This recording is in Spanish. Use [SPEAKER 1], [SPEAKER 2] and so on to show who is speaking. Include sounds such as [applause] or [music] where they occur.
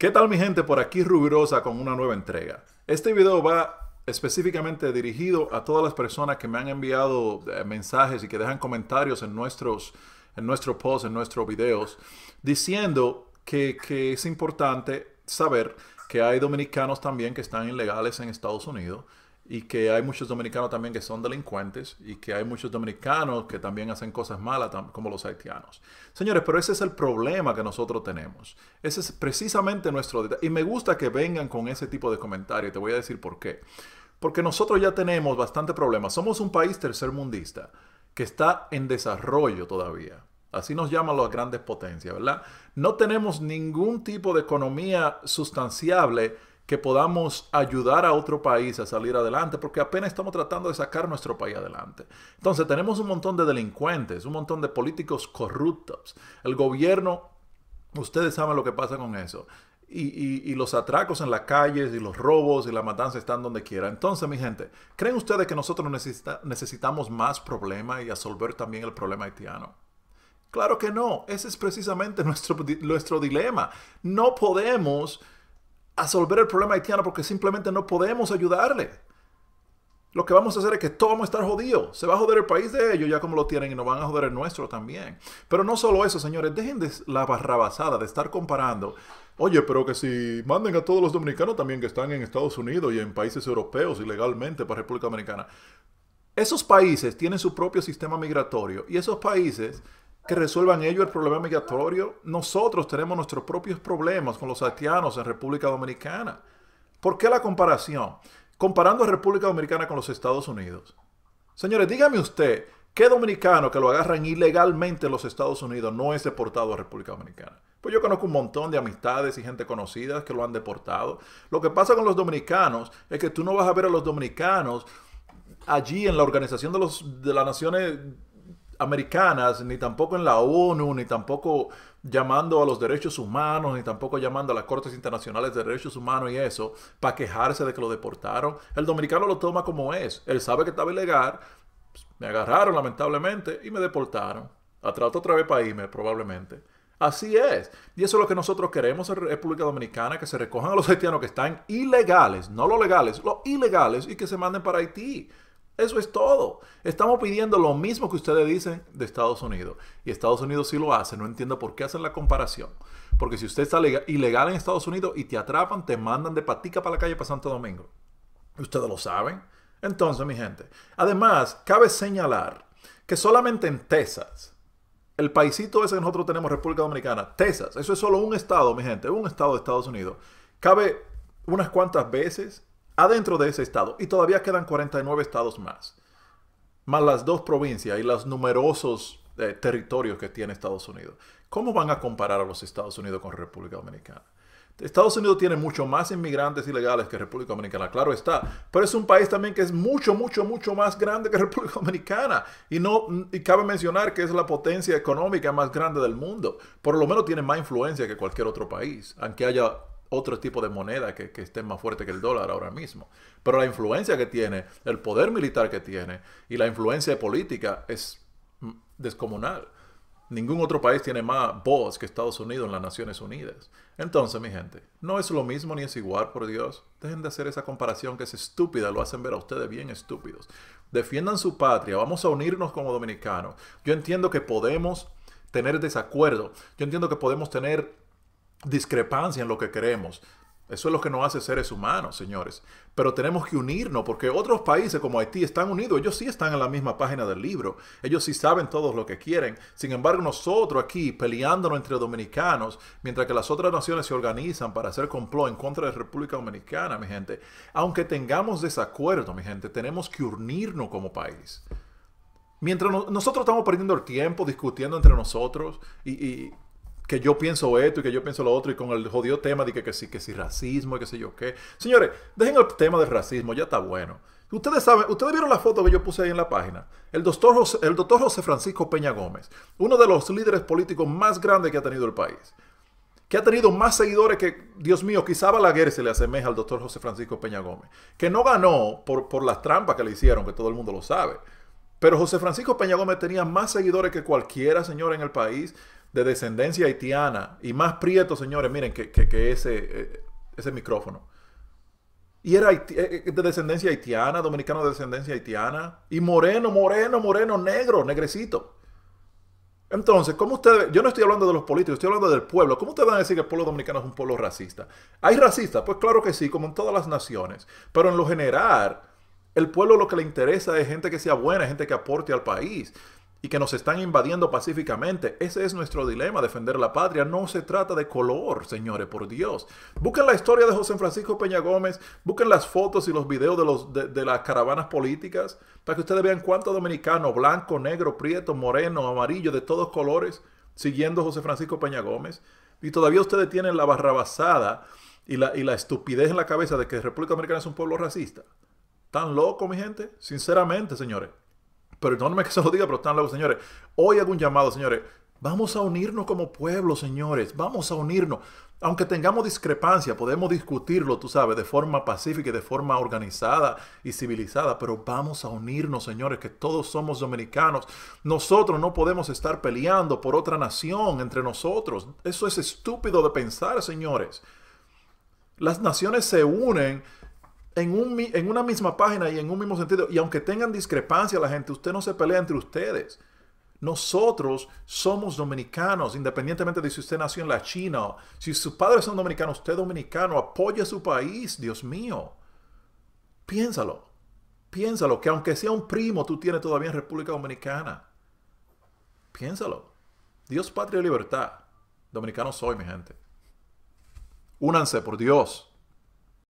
[SPEAKER 1] ¿Qué tal mi gente? Por aquí Rubirosa con una nueva entrega. Este video va específicamente dirigido a todas las personas que me han enviado eh, mensajes y que dejan comentarios en nuestros en nuestro post, en nuestros videos, diciendo que es importante saber que hay dominicanos también que están ilegales en Estados Unidos y que hay muchos dominicanos también que son delincuentes y que hay muchos dominicanos que también hacen cosas malas como los haitianos. Señores, pero ese es el problema que nosotros tenemos. Ese es precisamente nuestro... Y me gusta que vengan con ese tipo de comentarios. Te voy a decir por qué. Porque nosotros ya tenemos bastante problemas. Somos un país tercermundista que está en desarrollo todavía. Así nos llaman las grandes potencias, ¿verdad? No tenemos ningún tipo de economía sustanciable que podamos ayudar a otro país a salir adelante, porque apenas estamos tratando de sacar nuestro país adelante. Entonces tenemos un montón de delincuentes, un montón de políticos corruptos. El gobierno, ustedes saben lo que pasa con eso. Y, los atracos en las calles y los robos y la matanza están donde quiera. Entonces, mi gente, ¿creen ustedes que nosotros necesitamos más problemas y resolver también el problema haitiano? Claro que no, ese es precisamente [laughs] nuestro, nuestro dilema. No podemos a solver el problema haitiano porque simplemente no podemos ayudarle. Lo que vamos a hacer es que todos vamos a estar jodidos. Se va a joder el país de ellos ya como lo tienen y nos van a joder el nuestro también. Pero no solo eso, señores, dejen de la barrabasada de estar comparando. Oye, pero que si manden a todos los dominicanos también que están en Estados Unidos y en países europeos ilegalmente para República Dominicana. Esos países tienen su propio sistema migratorio y esos países que resuelvan ellos el problema migratorio. Nosotros tenemos nuestros propios problemas con los haitianos en República Dominicana. ¿Por qué la comparación? Comparando a República Dominicana con los Estados Unidos. Señores, dígame usted, ¿qué dominicano que lo agarran ilegalmente en los Estados Unidos no es deportado a República Dominicana? Pues yo conozco un montón de amistades y gente conocida que lo han deportado. Lo que pasa con los dominicanos es que tú no vas a ver a los dominicanos allí en la Organización de, de las Naciones americanas, ni tampoco en la ONU, ni tampoco llamando a los derechos humanos, ni tampoco llamando a las Cortes Internacionales de Derechos Humanos y eso, para quejarse de que lo deportaron. El dominicano lo toma como es. Él sabe que estaba ilegal, pues, me agarraron lamentablemente y me deportaron. A trato otra vez para irme, probablemente. Así es. Y eso es lo que nosotros queremos en República Dominicana, que se recojan a los haitianos que están ilegales, no los legales, los ilegales, y que se manden para Haití. Eso es todo. Estamos pidiendo lo mismo que ustedes dicen de Estados Unidos. Y Estados Unidos sí lo hace. No entiendo por qué hacen la comparación. Porque si usted está ilegal en Estados Unidos y te atrapan, te mandan de patica para la calle para Santo Domingo. Ustedes lo saben. Entonces, mi gente. Además, cabe señalar que solamente en Texas, el paisito ese que nosotros tenemos, República Dominicana, Texas, eso es solo un estado, mi gente, un estado de Estados Unidos. Cabe unas cuantas veces adentro de ese estado. Y todavía quedan 49 estados más, más las dos provincias y los numerosos eh, territorios que tiene Estados Unidos. ¿Cómo van a comparar a los Estados Unidos con República Dominicana? Estados Unidos tiene mucho más inmigrantes ilegales que República Dominicana, claro está, pero es un país también que es mucho, mucho, mucho más grande que [laughs] República Dominicana. Y, no, y cabe mencionar que es la potencia económica más grande del mundo. Por lo menos tiene más influencia que cualquier otro país, aunque haya otro tipo de moneda que, esté más fuerte que el dólar ahora mismo. Pero la influencia que tiene, el poder militar que tiene y la influencia política es mm, descomunal. Ningún otro país tiene más voz que Estados Unidos en las Naciones Unidas. Entonces, mi gente, no es lo mismo ni es igual, por Dios. Dejen de hacer esa comparación que es estúpida, lo hacen ver a ustedes bien estúpidos. Defiendan su patria, vamos a unirnos como dominicanos. Yo entiendo que podemos tener desacuerdo, yo entiendo que podemos tener discrepancia en lo que queremos. Eso es lo que nos hace seres humanos, señores. Pero tenemos que unirnos porque otros países como Haití están unidos. Ellos sí están en la misma página del libro. Ellos sí saben todos lo que quieren. Sin embargo, nosotros aquí peleándonos entre dominicanos, mientras que las otras naciones se organizan para hacer complot en contra de la República Dominicana, mi gente. Aunque tengamos desacuerdo, mi gente, tenemos que unirnos como país. Mientras nosotros estamos perdiendo el tiempo discutiendo entre nosotros y que yo pienso esto y que yo pienso lo otro y con el jodido tema de que, que sí, que sí, racismo y que sé yo qué. Señores, dejen el tema del racismo, ya está bueno. Ustedes saben, ustedes vieron la foto que yo puse ahí en la página. El doctor José, el doctor José Francisco Peña Gómez, uno de los líderes políticos más grandes que ha tenido el país. Que ha tenido más seguidores que, Dios mío, quizá Balaguer se le asemeja al doctor José Francisco Peña Gómez. Que no ganó por, las trampas que le hicieron, que todo el mundo lo sabe. Pero José Francisco Peña Gómez tenía más seguidores que cualquiera, señor, en el país de descendencia haitiana y más prieto, señores, miren, que, ese, eh, ese micrófono. Y era eh, eh, de descendencia haitiana, dominicano de descendencia haitiana, y moreno, moreno, moreno, negro, negrecito. Entonces, ¿cómo ustedes, yo no estoy hablando de los políticos, estoy hablando del pueblo, ¿cómo ustedes van a decir que el pueblo dominicano es un pueblo racista? ¿Hay racistas? Pues claro que sí, como en todas las naciones, pero en lo general, el pueblo lo que le interesa es gente que sea buena, gente que aporte al país y que nos están invadiendo pacíficamente. Ese es nuestro dilema, defender la patria. No se trata de color, señores, por Dios. Busquen la historia de José Francisco Peña Gómez, busquen las fotos y los videos de, las caravanas políticas, para que ustedes vean cuántos dominicanos, blanco, negro, prieto, moreno, amarillo, de todos colores, siguiendo a José Francisco Peña Gómez. Y todavía ustedes tienen la barrabasada y la, y la estupidez en la cabeza de que República Dominicana es un pueblo racista. ¿Tan loco, mi gente? Sinceramente, señores. Perdónenme que [laughs] se lo diga, pero están luego señores. Hoy hago un llamado, señores. Vamos a unirnos como pueblo, señores. Vamos a unirnos. Aunque tengamos discrepancia, podemos discutirlo, tú sabes, de forma pacífica y de forma organizada y civilizada, pero vamos a unirnos, señores, que todos somos dominicanos. Nosotros no podemos estar peleando por otra nación entre nosotros. Eso es estúpido de pensar, señores. Las naciones se unen en, una misma página y en un mismo sentido. Y aunque tengan discrepancia la gente, usted no se pelea entre ustedes. Nosotros somos dominicanos, independientemente de si usted nació en la China, si sus padres son dominicanos, usted es dominicano, apoya su país, Dios mío. Piénsalo, piénsalo, que aunque sea un primo, tú tienes todavía en República Dominicana. Piénsalo. Dios, patria y libertad. Dominicano soy, mi gente. Únanse, por Dios.